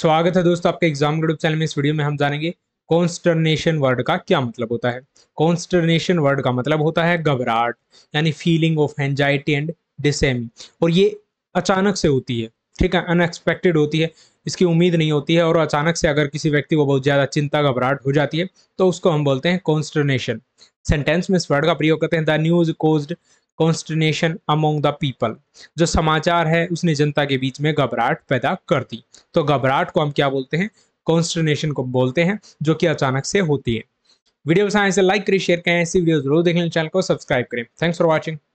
स्वागत है दोस्तों आपके एग्जाम ग्रुप चैनल में इस वीडियो में हम जानेंगे कॉन्स्टर्नेशन वर्ड का क्या मतलब होता है कॉन्स्टर्नेशन वर्ड का मतलब होता है घबराहट यानी फीलिंग ऑफ एंजाइटी एंड डिसेमी और ये अचानक से होती है ठीक है अनएक्सपेक्टेड होती है इसकी उम्मीद नहीं होती है और अचानक से अगर किसी व्यक्ति को बहुत ज़्यादा चिंता घबराहट हो जाती है तो उसको हम बोलते हैं कॉन्स्टर्नेशन सेंटेंस में इस वर्ड का प्रयोग करते हैं the news caused consternation among the people जो समाचार है उसने जनता के बीच में घबराहट पैदा कर दी तो घबराहट को हम क्या बोलते हैं कॉन्स्टिनेशन को बोलते हैं जो कि अचानक से होती है वीडियो पसंद से तो लाइक करें शेयर करें ऐसी वीडियो जरूर देखें चैनल को सब्सक्राइब करें थैंक्स फॉर वॉचिंग